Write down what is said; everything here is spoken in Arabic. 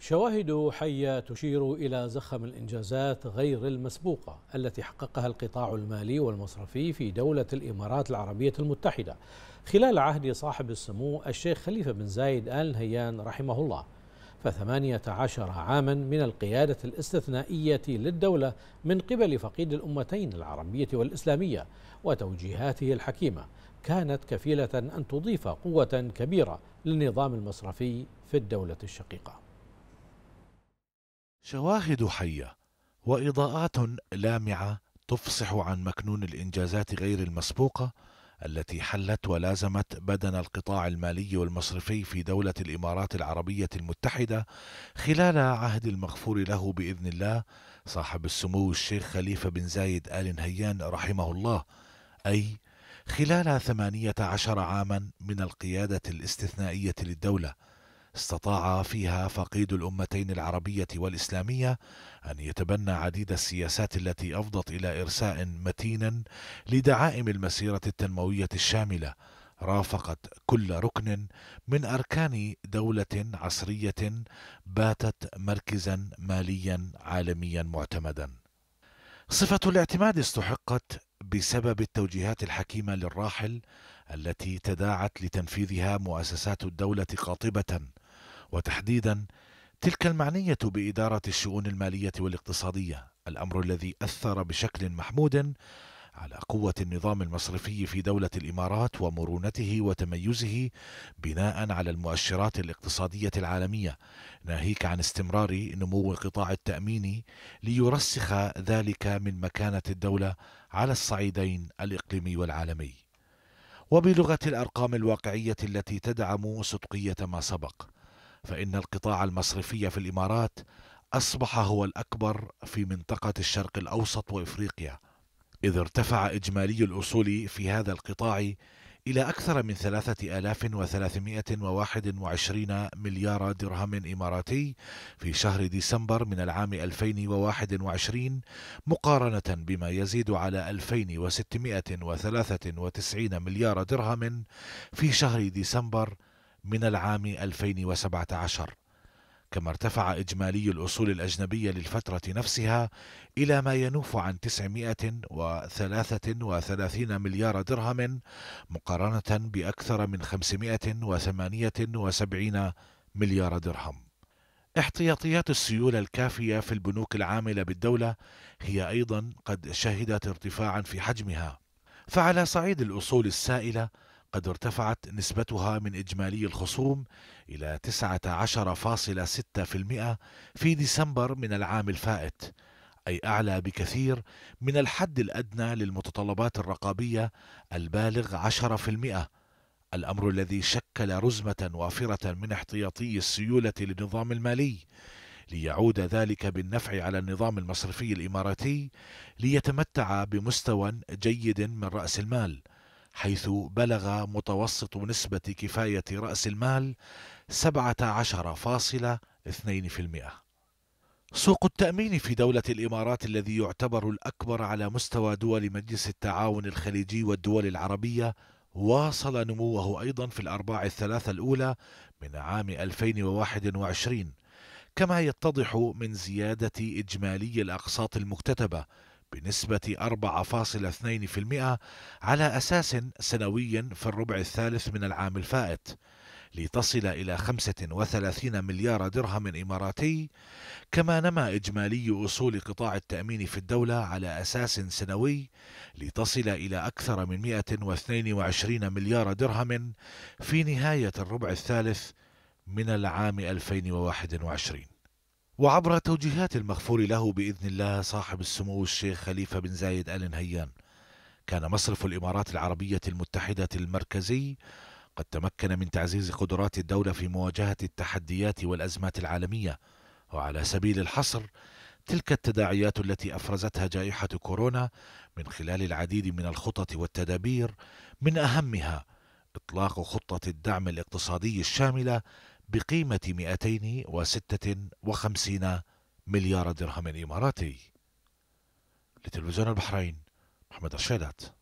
شواهد حية تشير إلى زخم الإنجازات غير المسبوقة التي حققها القطاع المالي والمصرفي في دولة الإمارات العربية المتحدة خلال عهد صاحب السمو الشيخ خليفة بن زايد آل نهيان رحمه الله فثمانية عشر عاما من القيادة الاستثنائية للدولة من قبل فقيد الأمتين العربية والإسلامية وتوجيهاته الحكيمة كانت كفيلة أن تضيف قوة كبيرة للنظام المصرفي في الدولة الشقيقة شواهد حية وإضاءات لامعة تفصح عن مكنون الإنجازات غير المسبوقة التي حلت ولازمت بدن القطاع المالي والمصرفي في دولة الإمارات العربية المتحدة خلال عهد المغفور له بإذن الله صاحب السمو الشيخ خليفة بن زايد آل نهيان رحمه الله أي خلال ثمانية عشر عاما من القيادة الاستثنائية للدولة استطاع فيها فقيد الامتين العربيه والاسلاميه ان يتبنى عديد السياسات التي افضت الى ارساء متين لدعائم المسيره التنمويه الشامله رافقت كل ركن من اركان دوله عصريه باتت مركزا ماليا عالميا معتمدا صفه الاعتماد استحقت بسبب التوجيهات الحكيمه للراحل التي تداعت لتنفيذها مؤسسات الدوله قاطبه وتحديدا تلك المعنيه باداره الشؤون الماليه والاقتصاديه الامر الذي اثر بشكل محمود على قوه النظام المصرفي في دوله الامارات ومرونته وتميزه بناء على المؤشرات الاقتصاديه العالميه ناهيك عن استمرار نمو قطاع التامين ليرسخ ذلك من مكانه الدوله على الصعيدين الاقليمي والعالمي وبلغه الارقام الواقعيه التي تدعم صدقيه ما سبق فإن القطاع المصرفي في الإمارات أصبح هو الأكبر في منطقة الشرق الأوسط وإفريقيا إذ ارتفع إجمالي الأصول في هذا القطاع إلى أكثر من 3321 مليار درهم إماراتي في شهر ديسمبر من العام 2021 مقارنة بما يزيد على 2693 مليار درهم في شهر ديسمبر من العام 2017 كما ارتفع إجمالي الأصول الأجنبية للفترة نفسها إلى ما ينوف عن 933 مليار درهم مقارنة بأكثر من 578 مليار درهم احتياطيات السيولة الكافية في البنوك العاملة بالدولة هي أيضا قد شهدت ارتفاعا في حجمها فعلى صعيد الأصول السائلة قد ارتفعت نسبتها من إجمالي الخصوم إلى 19.6% في ديسمبر من العام الفائت أي أعلى بكثير من الحد الأدنى للمتطلبات الرقابية البالغ 10% الأمر الذي شكل رزمة وافرة من احتياطي السيولة للنظام المالي ليعود ذلك بالنفع على النظام المصرفي الإماراتي ليتمتع بمستوى جيد من رأس المال حيث بلغ متوسط نسبة كفاية رأس المال 17.2%. سوق التأمين في دولة الإمارات الذي يعتبر الأكبر على مستوى دول مجلس التعاون الخليجي والدول العربية واصل نموه أيضا في الأرباع الثلاثة الأولى من عام 2021 كما يتضح من زيادة إجمالي الأقساط المكتتبة بنسبة 4.2% على أساس سنوي في الربع الثالث من العام الفائت لتصل إلى 35 مليار درهم إماراتي كما نما إجمالي أصول قطاع التأمين في الدولة على أساس سنوي لتصل إلى أكثر من 122 مليار درهم في نهاية الربع الثالث من العام 2021 وعبر توجيهات المغفور له بإذن الله صاحب السمو الشيخ خليفة بن زايد آل نهيان كان مصرف الإمارات العربية المتحدة المركزي قد تمكن من تعزيز قدرات الدولة في مواجهة التحديات والأزمات العالمية وعلى سبيل الحصر تلك التداعيات التي أفرزتها جائحة كورونا من خلال العديد من الخطط والتدابير من أهمها إطلاق خطة الدعم الاقتصادي الشاملة بقيمة 256 مليار درهم إماراتي لتلفزيون البحرين محمد رشيدات